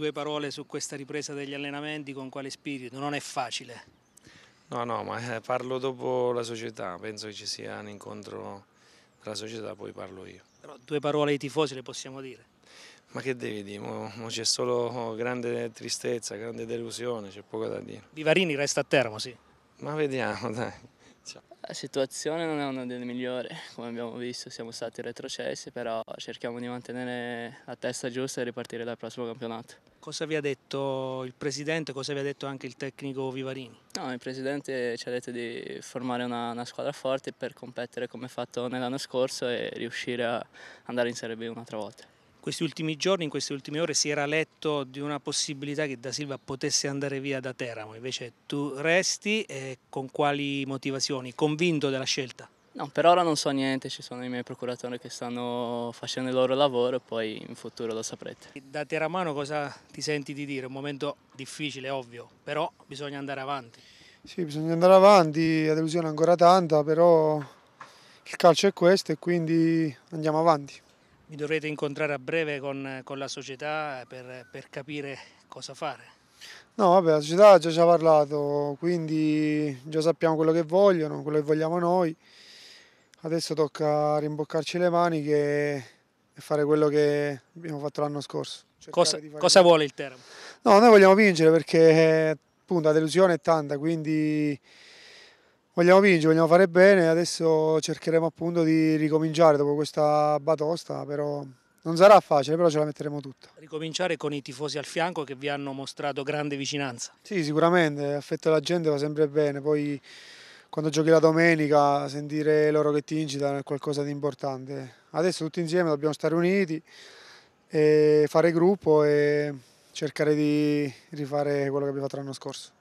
due parole su questa ripresa degli allenamenti, con quale spirito? Non è facile. No, no, ma eh, parlo dopo la società, penso che ci sia un incontro tra la società, poi parlo io. Però due parole ai tifosi le possiamo dire? Ma che devi dire, mo, mo c'è solo grande tristezza, grande delusione, c'è poco da dire. Vivarini resta a Termo, sì. Ma vediamo, dai. Cioè. La situazione non è una delle migliori, come abbiamo visto siamo stati retrocessi, però cerchiamo di mantenere la testa giusta e ripartire dal prossimo campionato. Cosa vi ha detto il presidente, cosa vi ha detto anche il tecnico Vivarini? No, il presidente ci ha detto di formare una, una squadra forte per competere come fatto nell'anno scorso e riuscire a andare in Serie B un'altra volta questi ultimi giorni, in queste ultime ore si era letto di una possibilità che Da Silva potesse andare via da Teramo, invece tu resti e con quali motivazioni? Convinto della scelta? No, per ora non so niente, ci sono i miei procuratori che stanno facendo il loro lavoro e poi in futuro lo saprete. Da Teramano cosa ti senti di dire? Un momento difficile, ovvio, però bisogna andare avanti. Sì, bisogna andare avanti, la delusione è ancora tanta, però il calcio è questo e quindi andiamo avanti. Mi dovrete incontrare a breve con, con la società eh, per, per, capire cosa fare. No, vabbè, la società già ci ha parlato, quindi già sappiamo quello che vogliono, quello che vogliamo noi. Adesso tocca rimboccarci le maniche e fare quello che abbiamo fatto l'anno scorso. Cosa, cosa vuole il Teramo? No, noi vogliamo vincere perché appunto la delusione è tanta, quindi Vogliamo vincere, vogliamo fare bene, adesso cercheremo appunto di ricominciare dopo questa batosta, però non sarà facile, però ce la metteremo tutta. Ricominciare con i tifosi al fianco che vi hanno mostrato grande vicinanza. Sì, sicuramente, affetto alla gente va sempre bene, poi quando giochi la domenica sentire loro che ti incitano è qualcosa di importante. Adesso tutti insieme dobbiamo stare uniti, fare gruppo e cercare di rifare quello che abbiamo fatto l'anno scorso.